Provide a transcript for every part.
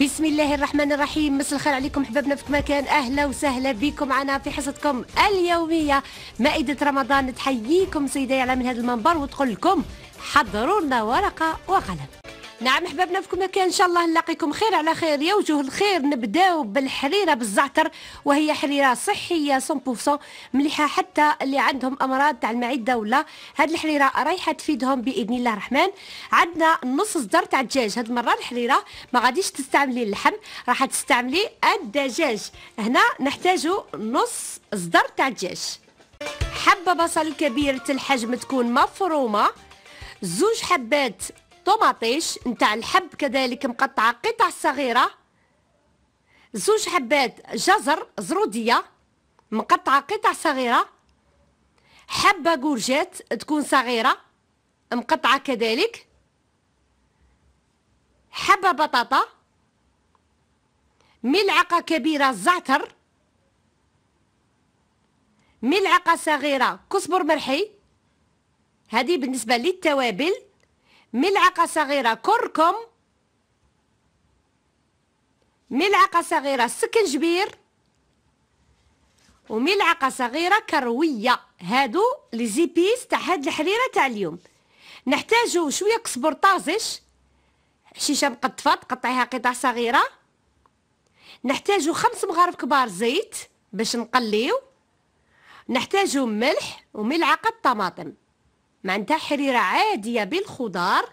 بسم الله الرحمن الرحيم مساء الخير عليكم حبابنا في مكان اهلا وسهلا بكم معنا في حصتكم اليوميه مائده رمضان تحييكم سيدي على من هذا المنبر وتقول لكم حضروا لنا ورقه وقلم نعم احبابنا في كل مكان ان شاء الله نلاقيكم خير على خير يا وجوه الخير نبداو بالحريره بالزعتر وهي حريره صحيه 100% مليحه حتى اللي عندهم امراض تاع المعده ولا هاد الحريره رايحه تفيدهم باذن الله الرحمن عندنا نص صدر تاع الدجاج هاد المره الحريره ما غاديش تستعملي اللحم راح تستعملي الدجاج هنا نحتاجو نص صدر تاع الدجاج حبه بصل كبيره الحجم تكون مفرومه زوج حبات طوماطيش نتاع الحب كذلك مقطعه قطع صغيره زوج حبات جزر زروديه مقطعه قطع صغيره حبه جورجيت تكون صغيره مقطعه كذلك حبه بطاطا ملعقه كبيره زعتر ملعقه صغيره كزبر مرحي هذه بالنسبه للتوابل ملعقة صغيرة كركم ملعقة صغيرة سكنجبير وملعقة صغيرة كروية هادو لي زيبيس تاع هاد الحريرة تاع اليوم نحتاجو شوية كسبر طازج حشيشة مقطفة تقطعيها قطع صغيرة نحتاجو خمس مغارف كبار زيت باش نقليو نحتاجو ملح وملعقة طماطم معناتها حريره عاديه بالخضار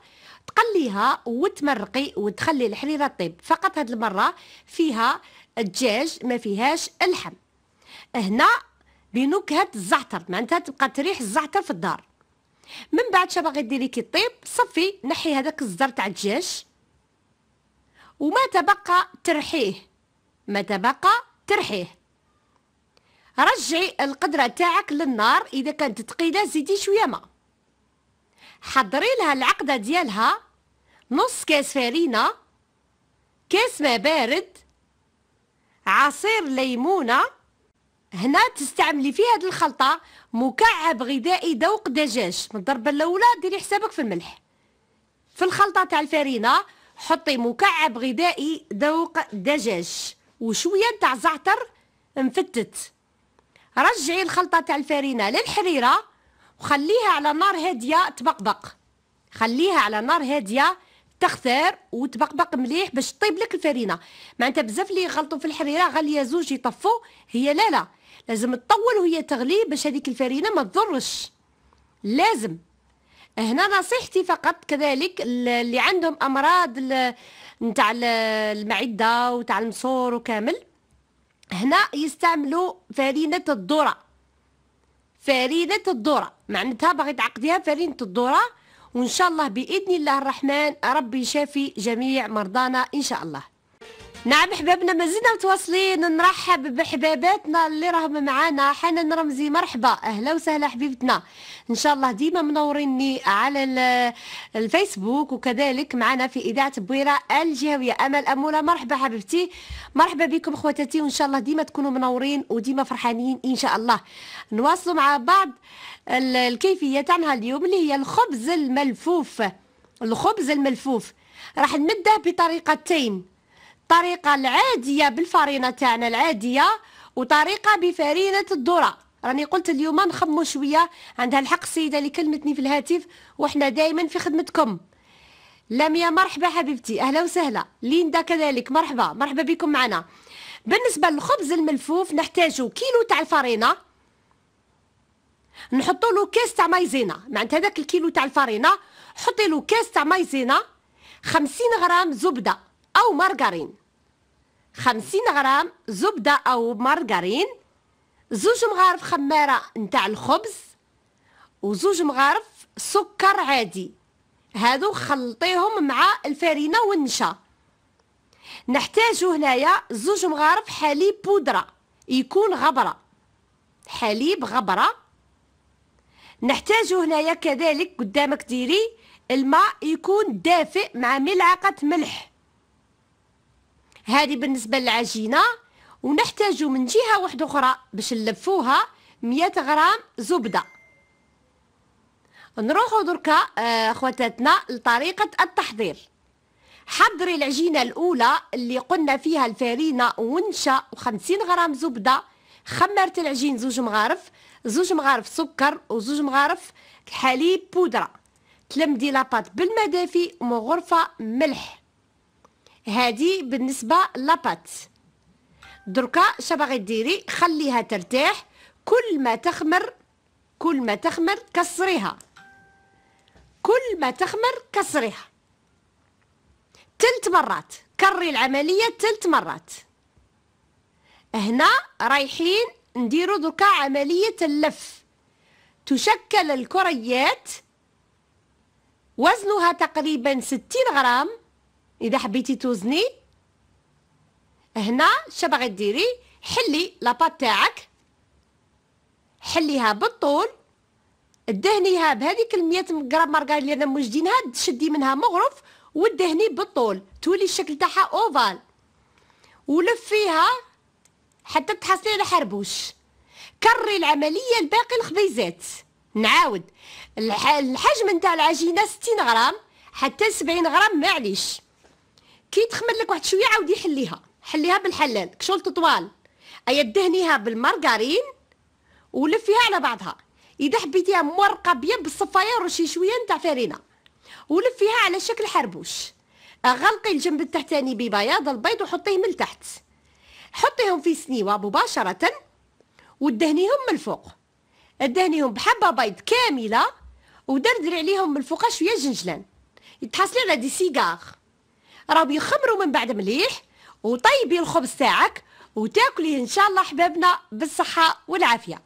تقليها وتمرقي وتخلي الحريره طيب فقط هاد المره فيها الدجاج ما فيهاش اللحم هنا بنكهه الزعتر معناتها تبقى تريح الزعتر في الدار من بعد باغي ديري كي طيب صفي نحي هذاك الزر تاع الدجاج وما تبقى ترحيه ما تبقى ترحيه رجعي القدره تاعك للنار اذا كانت تقيله زيدي شويه ماء حضري لها العقدة ديالها نص كاس فارينة كاس ما بارد عصير ليمونة هنا تستعملي في هذه الخلطة مكعب غذائي ذوق دجاج من الضربة الأولى ديري حسابك في الملح في الخلطة تاع الفارينة حطي مكعب غذائي ذوق دجاج وشوية تاع زعتر مفتت رجعي الخلطة تاع الفارينة للحريرة وخليها على نار هاديه تبقبق خليها على نار هاديه تختار وتبقبق مليح باش تطيب لك الفرينه معناتها بزاف اللي يغلطوا في الحريره غاليه زوج يطفوا هي لا لا لازم تطول وهي تغلي باش هذيك الفرينه ما تضرش لازم هنا نصيحتي فقط كذلك اللي عندهم امراض نتاع المعده وتاع المصور وكامل هنا يستعملوا فرينه الذره فريدة الدورة معناتها باغي تعقديها فريدة الدورة وإن شاء الله بإذن الله الرحمن ربي يشافي جميع مرضانا إن شاء الله نعم حبابنا مازلنا متواصلين نرحب بحباباتنا اللي راهم معانا حنان رمزي مرحبا اهلا وسهلا حبيبتنا ان شاء الله ديما منوريني على الفيسبوك وكذلك معنا في اذاعه بويره الجهويه امل اموله مرحبا حبيبتي مرحبا بكم خواتاتي وان شاء الله ديما تكونوا منورين وديما فرحانين ان شاء الله نواصلوا مع بعض الكيفيه تاعنا اليوم اللي هي الخبز الملفوف الخبز الملفوف راح نمده بطريقتين الطريقه العاديه بالفرينه تاعنا العاديه وطريقه بفرينه الذره راني قلت اليوم نخمو شويه عندها الحق السيده اللي كلمتني في الهاتف وحنا دائما في خدمتكم لميا مرحبا حبيبتي اهلا وسهلا ليندا كذلك مرحبا مرحبا بكم معنا بالنسبه للخبز الملفوف نحتاجو كيلو تاع الفرينه نحطوا له كاس تاع مايزينا معناتها هذاك الكيلو تاع الفرينه حطي له كاس تاع مايزينا 50 غرام زبده أو مارغرين خمسين غرام زبدة أو مارغرين زوج مغارف خمارة نتاع الخبز وزوج مغارف سكر عادي هادو خلطيهم مع الفارينة والنشا نحتاجو هنايا زوج مغارف حليب بودرة يكون غبرة حليب غبرة نحتاجو هنايا كذلك قدامك ديري الماء يكون دافئ مع ملعقة ملح هذه بالنسبه للعجينه ونحتاج من جهه واحده اخرى باش نلفوها 100 غرام زبده نروحوا دركا آه، اخواتاتنا لطريقه التحضير حضري العجينه الاولى اللي قلنا فيها الفارينه ونشا و50 غرام زبده خمرت العجين زوج مغارف زوج مغارف سكر وزوج مغارف حليب بودره تلمدي لاباط بالمدافي دافي ومغرفه ملح هادي بالنسبه لابات دركا شباغي ديري خليها ترتاح كل ما تخمر كل ما تخمر كسريها كل ما تخمر كسريها تلت مرات كري العمليه تلت مرات هنا رايحين نديرو دركا عمليه اللف تشكل الكريات وزنها تقريبا ستين غرام اذا حبيتي توزني هنا شبغي ديري حلي لاباط تاعك حليها بالطول دهنيها بهذيك ال100 غرام مارغرين اللي انا موجدينها تشدي منها مغرف ودهني بالطول تولي الشكل تاعها اوفال ولفيها حتى تحصلي على حربوش كري العمليه لباقي الخبيزات نعاود الحجم نتاع العجينه 60 غرام حتى 70 غرام معليش كي تخمر لك واحد شويه عاودي حليها حليها بالحلال كشول طوال ايا دهنيها بالمارغرين ولفيها على بعضها اذا حبيتيها مورقه بيض بالصفايه رشي شويه نتاع فرينه ولفيها على شكل حربوش غلقي الجنب التحتاني ببياض البيض وحطيه من تحت حطيهم في سنيوه مباشره ودهنيهم من الفوق دهنيهم بحبه بيض كامله ودردري عليهم من الفوق شويه جنجلان تحصلي على دي سيجار راهو يخمروا من بعد مليح وطيبي الخبز تاعك وتاكليه ان شاء الله حبابنا بالصحه والعافيه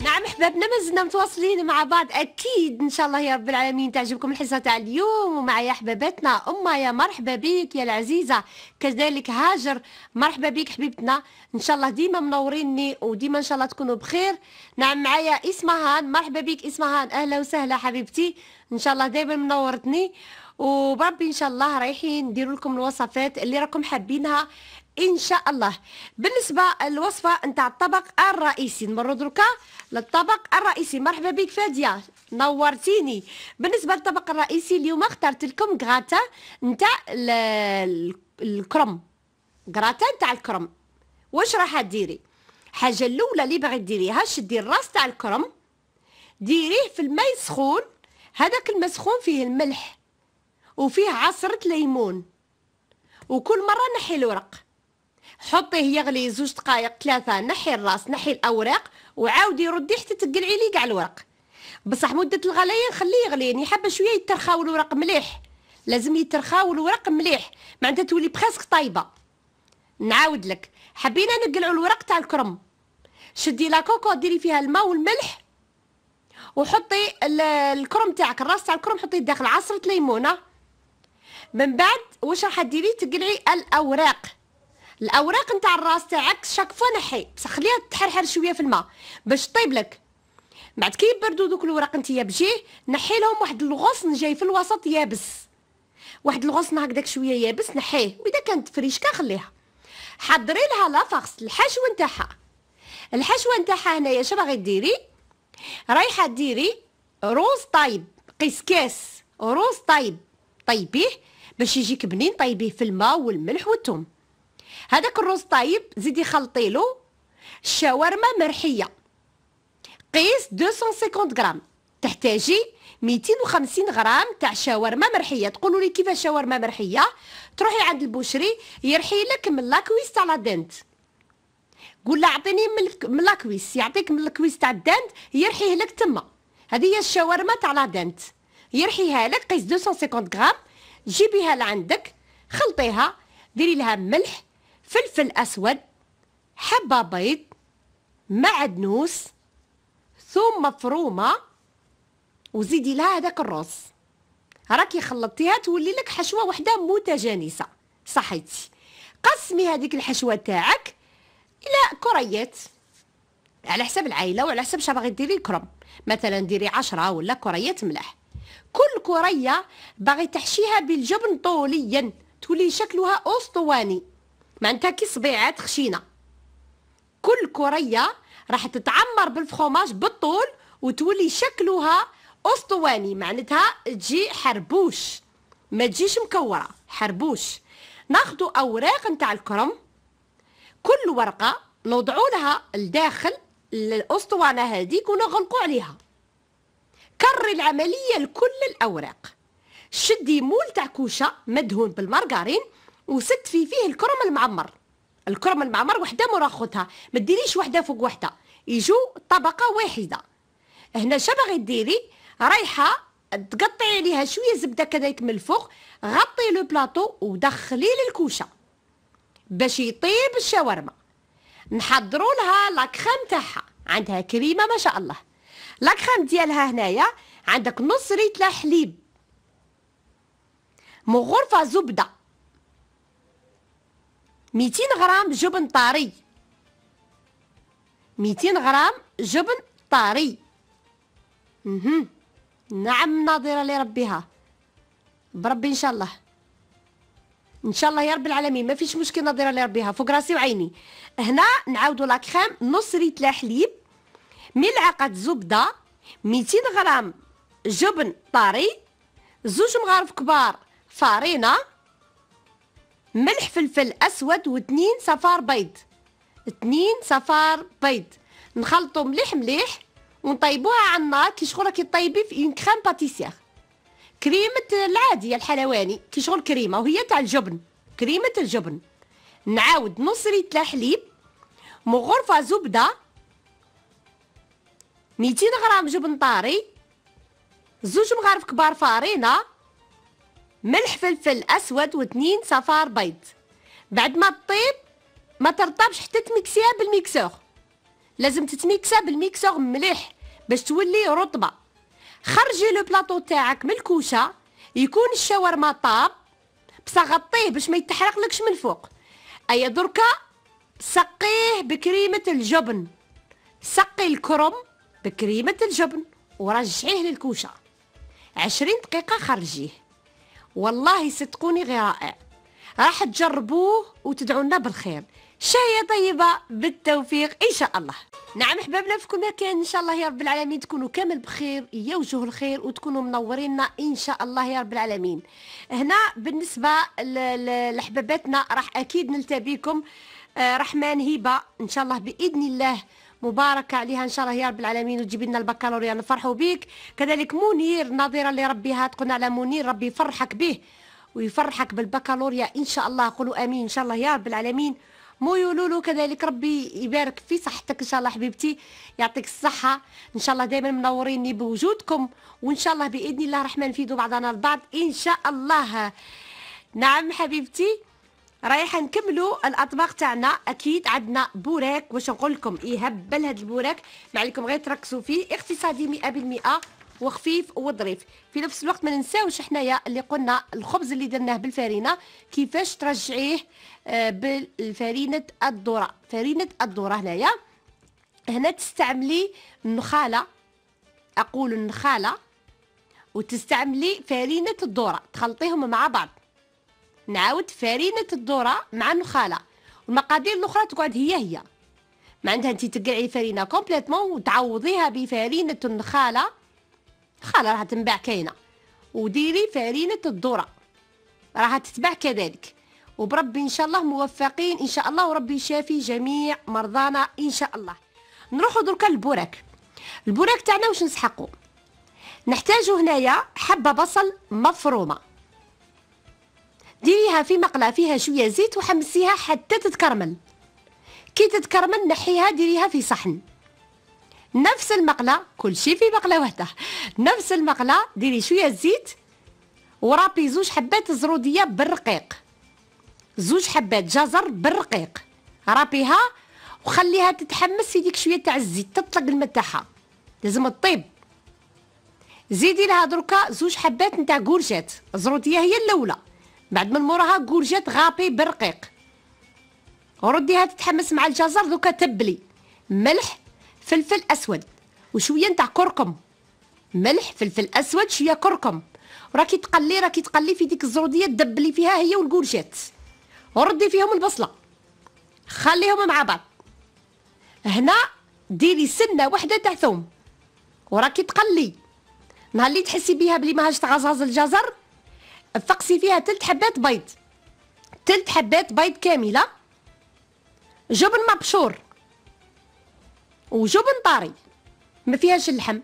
نعم احبابنا مازلنا متواصلين مع بعض اكيد ان شاء الله يا رب العالمين تعجبكم الحصه تاع اليوم ومعايا حباباتنا امه يا مرحبا بك يا العزيزه كذلك هاجر مرحبا بك حبيبتنا ان شاء الله ديما منوريني وديما ان شاء الله تكونوا بخير نعم معايا اسمهان مرحبا بك اسمهان اهلا وسهلا حبيبتي ان شاء الله دائما منورتني وبربي ان شاء الله رايحين ندير لكم الوصفات اللي راكم حابينها ان شاء الله بالنسبه للوصفه نتاع الطبق الرئيسي نمر دركا للطبق الرئيسي مرحبا بك فاديه نورتيني بالنسبه للطبق الرئيسي اليوم اخترت لكم غراتا نتاع الكرم غراتا نتاع الكرم واش راح ديري حاجه الاولى اللي باغي ديريها شدي الراس تاع الكرم ديريه في الماء سخون هذاك الماء سخون فيه الملح وفيه عصرة ليمون وكل مرة نحي الورق حطيه يغلي زوج دقائق ثلاثة نحي الراس نحي الأوراق وعاودي ردي حتى تقلعي لي كاع الورق بصح مدة الغلاية خليه يغلي يعني حبة شوية يترخاو الورق مليح لازم يترخاو الورق مليح معناتها تولي بخاسك طايبة نعاود لك حبينا نقلعو الورق تاع الكرم شدي لا كوكو ديري فيها الماء والملح وحطي الكرم تاعك الراس تاع الكرم حطيه داخل عصره ليمونه من بعد واش راح ديري تقلعي الاوراق الاوراق نتاع الراس تاعك شاك فوا نحي بصح خليها تحرحر شويه في الماء باش طيب لك بعد كي يبردوا دوك الوراق نتيا بجيه نحي لهم واحد الغصن جاي في الوسط يابس واحد الغصن هكذاك شويه يابس نحيه واذا كانت فريشكه خليها حضري لها لافاغس الحشوه نتاعها الحشوه نتاعها هنايا اش باغي ديري رايحه ديري روز طايب قيس كاس روز طايب طيبيه باش يجيك بنين طيبيه في الماء والملح والثوم هذاك الرز طايب زيدي خلطي له الشاورما مرحيه قيس 250 غرام تحتاجي 250 غرام تاع شاورما مرحيه تقولوا لي كيفاش شاورما مرحيه تروحي عند البوشري يرحي لك من لاكويس تاع لا دنت قول له اعطيني من لاكويس يعطيك من لاكويس تاع الدنت يرحيه لك تما هذه هي الشاورما تاع لا دنت يرحيها لك قيس 250 غرام جيبيها لعندك خلطيها ديري لها ملح فلفل اسود حبه بيض معدنوس ثوم مفرومه وزيدي لها هذاك الرز راكي خلطتيها تولي لك حشوه وحده متجانسه صحيتي قسمي هذيك الحشوه تاعك الى كريات على حسب العائله وعلى حسب شنو باغي ديري الكرم مثلا ديري عشرة ولا كريات ملح كل كرية باغي تحشيها بالجبن طوليا تولي شكلها أسطواني معنتها كي صبيعات خشينة كل كرية راح تتعمر بالفخوماج بالطول وتولي شكلها أسطواني معنتها تجي حربوش ما تجيش مكورة حربوش ناخدو أوراق نتاع الكرم كل ورقة نوضعو لها لداخل الأسطوانة هذيك ونغلقو عليها كري العمليه لكل الاوراق شدي مول تاع كوشه مدهون بالمارغرين وست في فيه الكرم المعمر الكرم المعمر وحده مراخوتها ما ديريش وحده فوق وحده يجو طبقه واحده هنا شبغي ديري رايحه تقطعي عليها شويه زبده كذلك من الفوق غطي لو بلاطو ودخلي للكوشه باش يطيب الشاورما نحضروا لها لاكريم تاعها عندها كريمه ما شاء الله لا كريم ديالها هنايا عندك نص ريتلا حليب مغرفة زبده ميتين غرام جبن طاري ميتين غرام جبن طاري مهم. نعم ناظره لربها بربي ان شاء الله ان شاء الله يا رب العالمين ما فيش مشكل ناظره لربها فوق راسي وعيني هنا نعاودو لاكخيم نص ريتلا حليب ملعقه زبده 200 غرام جبن طري زوج مغارف كبار فارينه ملح فلفل اسود واثنين صفار بيض اثنين صفار بيض نخلطو مليح مليح ونطيبوها على النار كي شغل راكي طيبي في اون كريم باتيسيغ كريمه العاديه الحلواني كي شغل كريمه وهي تاع الجبن كريمه الجبن نعاود نص ريت حليب مغرفه زبده ميتين غرام جبن طاري زوج مغارف كبار فارينة ملح فلفل أسود واثنين صفار بيض بعد ما تطيب ما ترطبش حتى تميكسيها بالميكسور لازم تتميكسا بالميكسور مليح باش تولي رطبة خرجي لو بلاطو تاعك من الكوشة يكون الشاورما طاب بصح غطيه باش ما يتحرقلكش من فوق ايا دركا سقيه بكريمة الجبن سقي الكرم بكريمة الجبن ورجعيه للكوشة عشرين دقيقة خرجيه والله صدقوني غير رائع راح تجربوه وتدعوا لنا بالخير شهية طيبة بالتوفيق إن شاء الله نعم احبابنا في كل مكان إن شاء الله يا رب العالمين تكونوا كامل بخير يا الخير وتكونوا منوريننا إن شاء الله يا رب العالمين هنا بالنسبة لحباباتنا راح أكيد نلتقي بكم آه، رحمن هبة إن شاء الله بإذن الله مباركه عليها ان شاء الله يا رب العالمين وتجيب لنا البكالوريا نفرحوا بك كذلك منير النظيره اللي ربيها تقولنا على منير ربي يفرحك به ويفرحك بالبكالوريا ان شاء الله قولوا امين ان شاء الله يا رب العالمين مويو لولو كذلك ربي يبارك في صحتك ان شاء الله حبيبتي يعطيك الصحه ان شاء الله دائما منوريني بوجودكم وان شاء الله باذن الله رحمن نفيدوا بعضنا البعض ان شاء الله نعم حبيبتي رايحه نكملوا الاطباق تاعنا اكيد عندنا بوراك واش نقول لكم يهبل هذا البوراك ما عليكم غير تركزوا فيه اقتصادي 100% وخفيف وظريف في نفس الوقت ما ننساوش حنايا اللي قلنا الخبز اللي درناه بالفرينه كيفاش ترجعيه آه، بالفرينه الذره فرينه الذره هنايا هنا تستعملي النخاله اقول النخاله وتستعملي فرينه الذره تخلطيهم مع بعض نعاود فرينه الذره مع النخاله والمقادير الاخرى تقعد هي هي معناتها انت تقلعي فرينه كومبليتمون وتعوضيها بفرينه النخاله النخاله راح تنباع كاينه وديري فرينه الذره راح تتباع كذلك وبربي ان شاء الله موفقين ان شاء الله وربي يشافي جميع مرضانا ان شاء الله نروحوا دركا للبوراك البراك تاعنا واش نسحقوا نحتاجو هنايا حبه بصل مفرومه ديريها في مقله فيها شويه زيت وحمسيها حتى تتكرمل كي تتكرمل نحيها ديريها في صحن نفس المقله كل شيء في مقله واحده نفس المقله ديري شويه زيت ورابي زوج حبات زروديه بالرقيق زوج حبات جزر بالرقيق رابيها وخليها تتحمس يديك شويه تاع الزيت تطلق الماء تاعها لازم تطيب زيدي لها دركا زوج حبات نتاع كورجات زروديه هي الاولى بعد من موراها كورجات غابي بالرقيق ورديها تتحمس مع الجزر دوكا تبلي ملح فلفل اسود وشويه نتاع كركم ملح فلفل اسود شويه كركم راكي تقلي راكي تقلي في ديك الزروديه دبلي فيها هي والكورجات وردي فيهم البصله خليهم مع بعض هنا ديري سنه وحده تاع ثوم وراكي تقلي نهار اللي تحسي بيها بلي ماهاش تغزغز الجزر تقصي فيها ثلث حبات بيض ثلث حبات بيض كامله جبن مبشور وجبن طاري ما فيهاش اللحم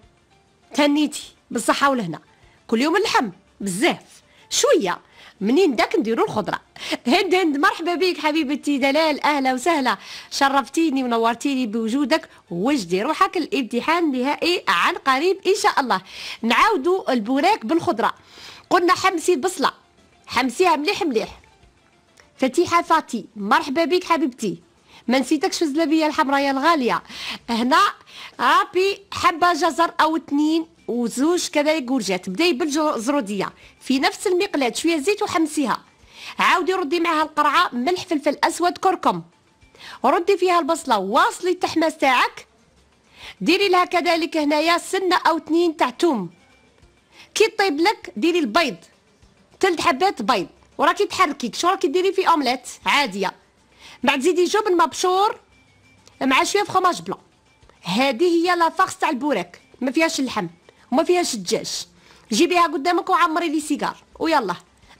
تهنيتي بالصحه والهنا كل يوم اللحم بزاف شويه منين داك نديرو الخضره هند هند مرحبا بك حبيبتي دلال اهلا وسهلا شرفتيني ونورتيني بوجودك وجدي روحك الامتحان النهائي عن قريب ان شاء الله نعاودوا البوراك بالخضره قلنا حمسي البصله حمسيها مليح مليح فتيحه فاتي مرحبا بك حبيبتي ما نسيتكش في الزلابيه الحمراء يا الغاليه هنا رابي حبه جزر او اثنين وزوج كذلك جورجات بداي بالزروديه في نفس المقلاه شويه زيت وحمسيها عاودي ردي معها القرعه ملح فلفل اسود كركم ردي فيها البصله واصلي التحماس تاعك ديري لها كذلك هنايا سنه او اثنين تاع توم كي طيب لك ديري البيض ثلاث حبات بيض وراكي تحركي شو راكي ديري في اومليت عاديه بعد زيدي جبن مبشور مع شويه فخماج بلون هذه هي لا فارس تاع البوراك ما فيهاش اللحم وما فيهاش الدجاج جيبيها قدامك وعمري لي سيجار ويلا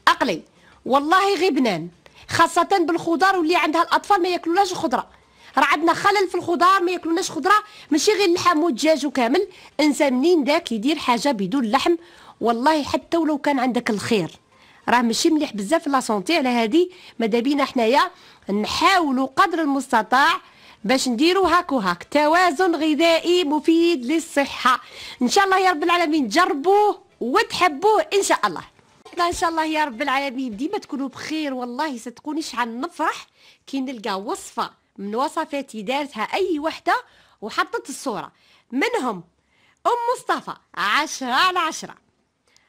اقلي والله غبنان خاصة بالخضار واللي عندها الأطفال ما ياكلولاش الخضرة راه عندنا خلل في الخضار ما ياكلوناش خضرة ماشي غير اللحم والدجاج وكامل إنسان منين داك يدير حاجة بدون لحم والله حتى ولو كان عندك الخير راه ماشي مليح بزاف لا سونتي على هذه ماذا بينا حنايا نحاولوا قدر المستطاع باش نديروا هاك وهاك توازن غذائي مفيد للصحه ان شاء الله يا رب العالمين تجربوه وتحبوه ان شاء الله ان شاء الله يا رب العالمين ديما تكونوا بخير والله صدقوني شحال نفرح كي نلقى وصفه من وصفاتي دارتها اي وحده وحطت الصوره منهم ام مصطفى عشرة على عشرة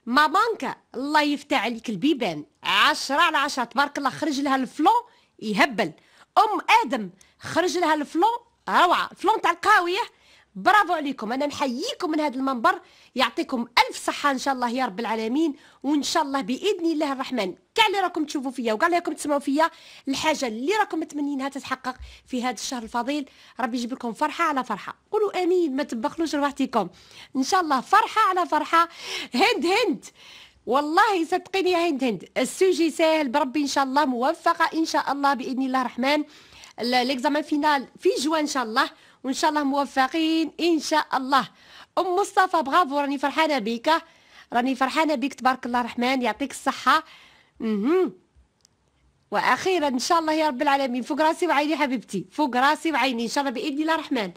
مامانكا الله يفتح عليك البيبان عشرة على عشرة تبارك الله خرج لها الفلون يهبل ام ادم خرج لها الفلون روعه فلون تاع القهويه برافو عليكم انا نحييكم من هذا المنبر يعطيكم الف صحه ان شاء الله يا رب العالمين وان شاء الله باذن الله الرحمن كاع اللي راكم تشوفوا فيا وكاع اللي راكم تسمعوا فيا الحاجه اللي راكم متمنينها تتحقق في هذا الشهر الفضيل ربي يجيب لكم فرحه على فرحه قولوا امين ما تبخلوش رواحتكم ان شاء الله فرحه على فرحه هند هند والله صدقيني يا هند هند السوجي ساهل بربي ان شاء الله موفقه ان شاء الله باذن الله الرحمن ليكزامان فينال في جوان ان شاء الله وان شاء الله موفقين ان شاء الله ام مصطفى برافو راني فرحانه بك راني فرحانه بك تبارك الله الرحمن يعطيك الصحه اها واخيرا ان شاء الله يا رب العالمين فوق راسي وعيني حبيبتي فوق راسي وعيني ان شاء الله باذن الله الرحمن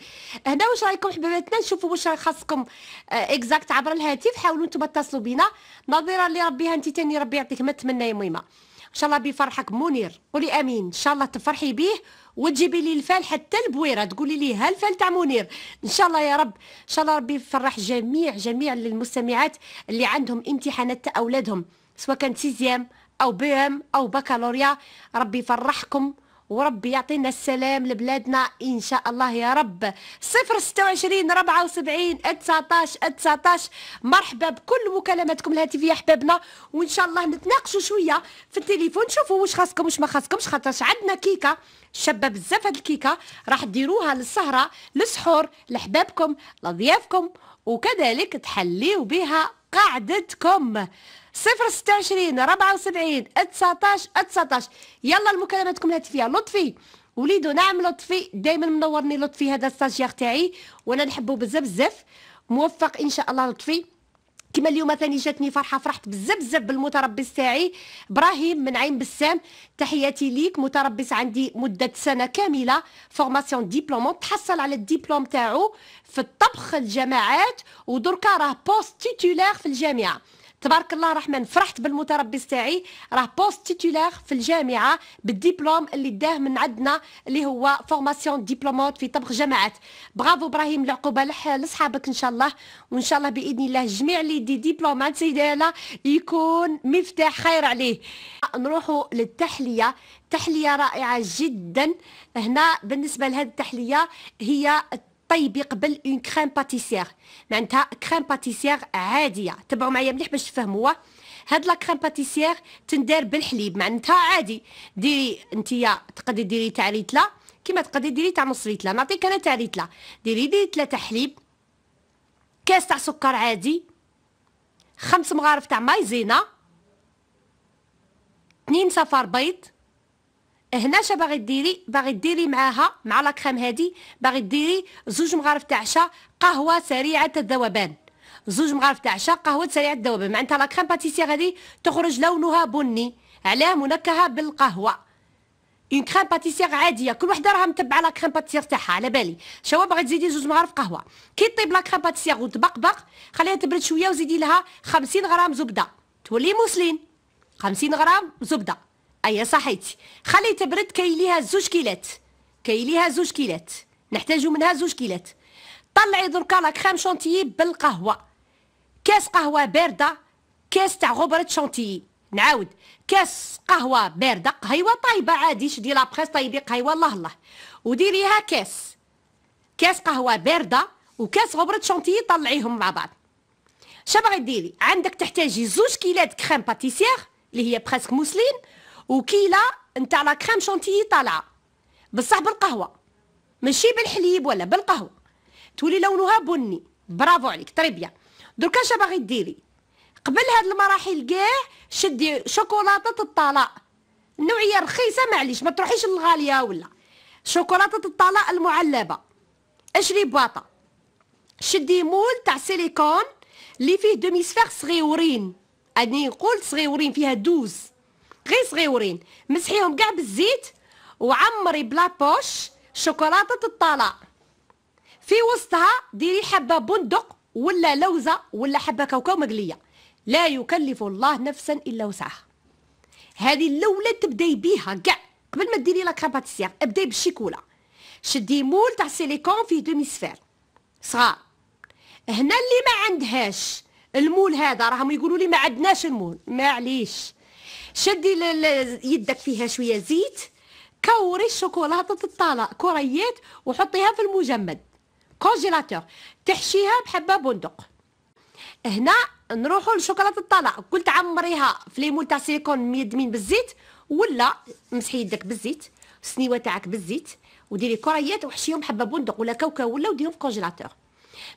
هنا واش رايكم حبيباتنا نشوفوا واش خاصكم اكزاكت آه، عبر الهاتف حاولوا انتم تتصلوا بينا نظيره لربي انت تاني ربي يعطيك ما تمنى يا ميمه ان شاء الله بفرحك منير قولي امين ان شاء الله تفرحي بيه وتجيبي لي الفال حتى البويره تقولي لي ها الفال تاع منير ان شاء الله يا رب ان شاء الله ربي يفرح جميع جميع المستمعات اللي عندهم امتحانات تاع اولادهم سواء كانت سيزيام او بي ام او بكالوريا ربي يفرحكم وربي يعطينا السلام لبلادنا ان شاء الله يا رب 026 74 19 19 مرحبا بكل مكالماتكم الهاتفيه احبابنا وان شاء الله نتناقشوا شويه في التليفون شوفوا واش خاصكم واش ما خاصكمش خاطر عندنا كيكه شابه بزاف هاد الكيكه راح ديروها للسهره للسحور لحبابكم لضيافكم وكذلك تحليو بها قعدتكم صفر ستة وعشرين ربعة وسبعين تسعطاش تسعطاش يلا المكالماتكم الهاتفية لطفي وليدو نعم لطفي دايما منورني لطفي هذا الستاجير تاعي وانا نحبه بزاف بزاف موفق ان شاء الله لطفي كما اليوم ثاني جاتني فرحه فرحت بزاف بزاف بالمتربص تاعي ابراهيم من عين بسام تحياتي ليك متربص عندي مده سنه كامله فورماسيون ديبلومون تحصل على الدبلوم تاعو في الطبخ الجماعات ودركا راه بوست تيتولير في الجامعه تبارك الله الرحمن فرحت بالمتربص تاعي راه بوست تيتولار في الجامعه بالدبلوم اللي داه من عندنا اللي هو فورماسيون ديبلومات في طبخ جماعات برافو ابراهيم العقوبه لصحابك ان شاء الله وان شاء الله باذن الله جميع اللي دي دبلومات سيداله يكون مفتاح خير عليه نروحوا للتحليه تحليه رائعه جدا هنا بالنسبه لهذه التحليه هي طيب يقبل اون كريم باتيسير معناتها كريم باتيسير عاديه تبعوا معايا مليح باش تفهموها هاد لا كريم باتيسير تندار بالحليب معناتها عادي ديري نتيا تقدري ديري تاع ريتلا كيما تقدري ديري تاع نص ريتلا نعطيك انا تاع ريتلا ديري ديري ثلاثه حليب كاس تاع سكر عادي خمس مغارف تاع مايزينا اثنين صفار بيض هنا اش باغي ديري باغي ديري معاها مع لا كريم هادي باغي ديري زوج مغارف تاع عشاء قهوه سريعه الذوبان زوج مغارف تاع عشاء قهوه سريعه الذوبان معناتها لا كريم باتيسير هادي تخرج لونها بني علاه منكهه بالقهوه اون كريم باتيسير عاديه كل وحده راها متبعه لا كريم باتيسير تاعها على بالي شوا باغي تزيدي زوج مغارف قهوه كي طيب لا كريم باتيسير وتبقبق خليها تبرد شويه وزيدي لها 50 غرام زبده تولي موسلين 50 غرام زبده اي صحيتي خلي تبرد كاين ليها زوج كيلات كاين ليها زوج كيلات نحتاجو منها زوج كيلات طلعي دركا لا كريم شونتيي بالقهوه كاس قهوه بارده كاس تاع غبره شونتيي نعاود كاس قهوه بارده قهيوه طايبه عادي شدي لابخيس طيبي قهيوه الله الله وديريها كاس كاس قهوه بارده وكاس غبره شونتيي طلعيهم مع بعض شنو باغي ديري عندك تحتاجي زوج كيلات كريم باتيسير اللي هي بريسك موسلين وكيله نتاع لا كريم شونتيي طالعه بصح بالقهوه ماشي بالحليب ولا بالقهوه تولي لونها بني برافو عليك طري بيان دركا اش باغي ديري قبل هاد المراحل كاع شدي شوكولاته الطلاء النوعيه رخيصه معليش ما تروحيش للغاليه ولا شوكولاته الطلاء المعلبه اشري بواطه شدي مول تاع سيليكون اللي فيه دوميسفير صغيورين اني نقول صغيورين فيها دوز غير صغيورين مسحيهم كاع بالزيت وعمري بلا بوش شوكولاته الطلاء في وسطها ديري حبه بندق ولا لوزه ولا حبه كاوكاو مقليه لا يكلف الله نفسا الا وسعها هذه الاولى تبداي بيها كاع قبل ما ديري لا كراباتيسير ابداي بالشيكولا شدي مول تاع سيليكون فيه دومي سفير صغار هنا اللي ما عندهاش المول هذا راهم يقولوا لي ما عندناش المول معليش شدي يدك فيها شويه زيت كوري الشوكولاته الطلاء كريات وحطيها في المجمد كونجيلاتور تحشيها بحبه بندق هنا نروحوا لشوكولاته الطلاء قلت عمريها في ليمون تاع سيليكون ميدمين بالزيت ولا مسحي يدك بالزيت السنيوه تاعك بالزيت وديري كريات وحشيهم حبه بندق ولا كاوكاو ولا وديرهم في كونجيلاتور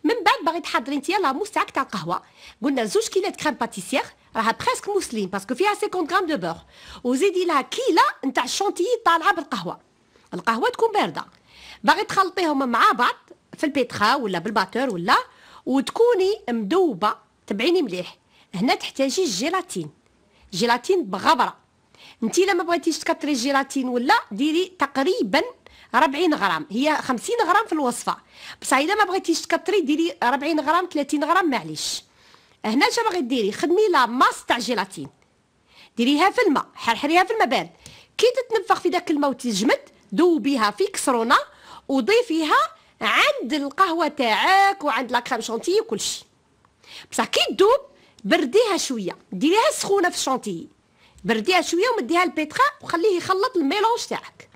من بعد باغي تحضري انت لا تاع القهوه قلنا زوج كيلات كريم باتيسير راها بريسك موسلين باسكو فيها 50 غرام دو بور وزيدي لها كيلة نتاع الشونتيي طالعة بالقهوة القهوة تكون باردة باغي تخلطيهم مع بعض في البيتخا ولا بالباتور ولا وتكوني مدوبة تبعيني مليح هنا تحتاجي الجيلاتين جيلاتين بغبرة انتي لما بغيتيش تكثري الجيلاتين ولا ديري تقريبا 40 غرام هي 50 غرام في الوصفه بصح اذا ما بغيتيش تكثري ديري 40 غرام 30 غرام معليش هنا انت باغي ديري خدمي لا ماس تاع جيلاتين ديريها في الماء حرحريها في الماء بارد كي تتنفخ في داك الماء وتجمد ذوبيها في كسرونه وضيفيها عند القهوه تاعك وعند لا كريم شونتي وكلشي بصح كي تذوب برديها شويه ديريها سخونه في الشونتي برديها شويه ومديها البيترا وخليه يخلط الميلونج تاعك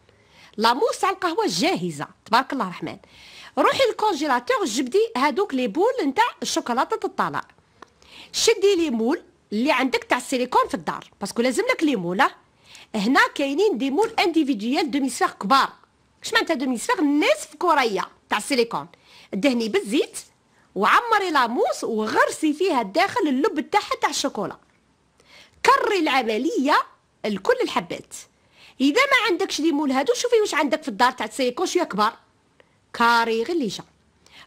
لاموس تاع القهوه جاهزه تبارك الله الرحمن روحي للكونجيلاتور جبدي هادوك لي بول نتاع الشوكولاته الطلاق شدي لي مول اللي عندك تاع السيليكون في الدار باسكو لازم لك لي مول هنا كاينين دي مول انديفيديوال دو ميسفيغ كبار اش معناتها دو ميسفيغ نصف كريه تاع السيليكون دهني بالزيت وعمري لاموس وغرسي فيها الداخل اللب تاعها تاع الشوكولا كري العمليه لكل الحبات اذا ما عندكش لي مول هادو شوفي واش عندك في الدار تاع السيليكون شويه كبار كاري غليشه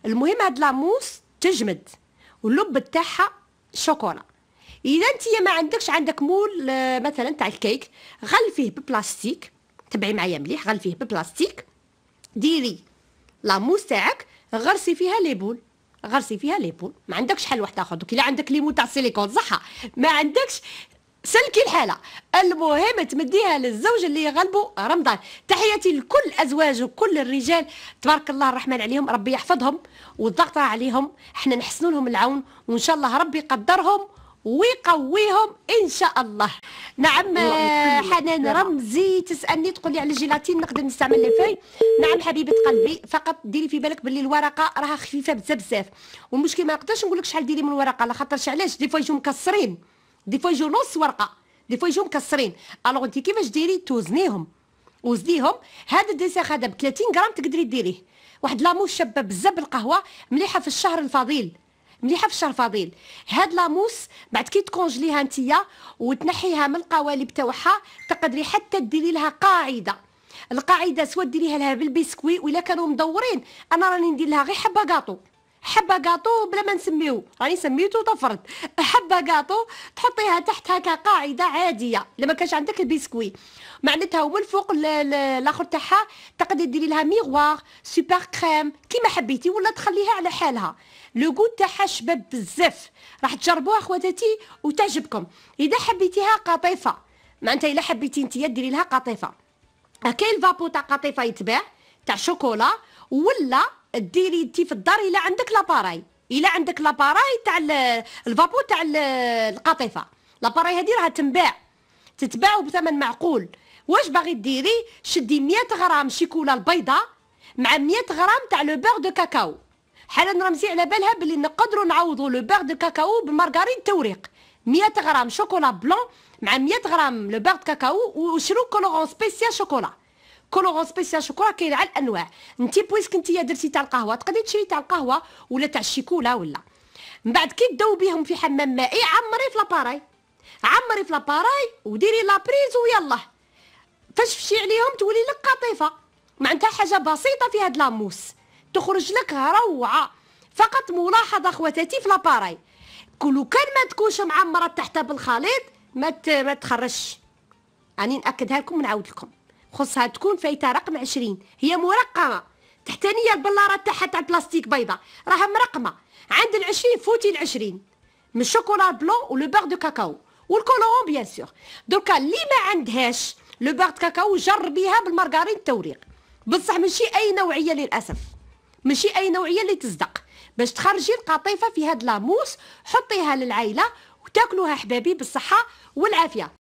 المهم هاد لاموس تجمد واللب تاعها شوكولا اذا انت ما عندكش عندك مول آه، مثلا تاع الكيك غلفيه ببلاستيك تبعي معايا مليح غلفيه ببلاستيك ديري موس تاعك غرسي فيها ليبول غرسي فيها ليبول ما عندكش حل واحد اخر دوك الا عندك ليمون تاع سيليكون صح ما عندكش سلكي الحاله المهم تمديها للزوج اللي غلبه رمضان تحياتي لكل ازواج وكل الرجال تبارك الله الرحمن عليهم ربي يحفظهم والضغط عليهم احنا نحسنوا لهم العون وان شاء الله ربي يقدرهم ويقويهم ان شاء الله نعم حنان رمزي تسالني تقول لي على الجيلاتين نقدر نستعمل لافاي نعم حبيبه قلبي فقط ديري في بالك باللي الورقه راها خفيفه بزاف بزاف والمشكل ما نقدرش نقول لك شحال ديري من الورقه على خاطرش علاش دي فوا يجوا مكسرين دي فوا يجو نص ورقه دي فوا يجو مكسرين الوغ انت كيفاش ديري توزنيهم وزديهم هذا الديسير هذا ب 30 غرام تقدري ديريه واحد لاموس شابه بزاف بالقهوه مليحه في الشهر الفضيل مليحه في الشهر الفضيل هاد لاموس بعد كي تكونجليها انتيا وتنحيها من القوالب تاعها تقدري حتى ديري لها قاعده القاعده سوا ديريها لها بالبسكوي ولا كانوا مدورين انا راني ندير لها غير حبه كاطو حبه كاطو بلا ما نسميو راني سميتو طفرت حبه كاطو تحطيها تحتها كقاعده عاديه لما كانش عندك البسكوي معناتها هو الفوق الاخر تاعها تقدري ديري لها ميغوار سوبر كريم كيما حبيتي ولا تخليها على حالها لو تاعها شباب بزاف راح تجربوها خواتاتي وتعجبكم اذا حبيتيها قطيفه معناتها الا حبيتي انت ديري لها قطيفه كاين الفابو تاع قطيفه يتباع تاع شوكولا ولا ديري انت في الدار الا عندك لاباراي الا عندك لاباراي تاع الفابو تاع القطيفه لاباراي هذه راه تنباع تتباع بثمن معقول واش باغي ديري شدي 100 غرام شيكولا البيضه مع 100 غرام تاع لو بور دو كاكاو حالا رمزي على بالها بلي نقدروا نعوضوا لو بور دو كاكاو بالمارغرين توريق 100 غرام شوكولا بلون مع 100 غرام لو بور دو كاكاو وشرو كولورون سبيسيال شوكولا كولورون سبيسيال شوكولا كاين على الانواع انت بويسك انت درتي تاع القهوه تقدري تشري تاع القهوه ولا تاع الشيكولا ولا من بعد كي تذوبيهم في حمام مائي عمري في لاباراي عمري في لاباراي وديري لابريز ويلا فاش فشي عليهم تولي لك قطيفه معناتها حاجه بسيطه في هاد لاموس تخرج لك روعه فقط ملاحظه خواتاتي في لاباراي كلو كان ما تكونش معمره تحتها بالخليط ما ما تخرجش راني يعني ناكدها لكم ونعاود لكم خصها تكون فايته رقم عشرين هي مرقمه تحتانيه البلاره تاعها تاع بلاستيك بيضاء راها مرقمه عند العشرين فوتي العشرين من الشوكولا بلو ولو باغ دو كاكاو والكولون بيان سيغ دوكا اللي ما عندهاش لو باغ دو كاكاو جربيها بالمارغارين التوريق بصح ماشي اي نوعيه للاسف ماشي اي نوعيه اللي تصدق باش تخرجي القطيفه في هاد لاموس حطيها للعائله وتاكلوها حبابي بالصحه والعافيه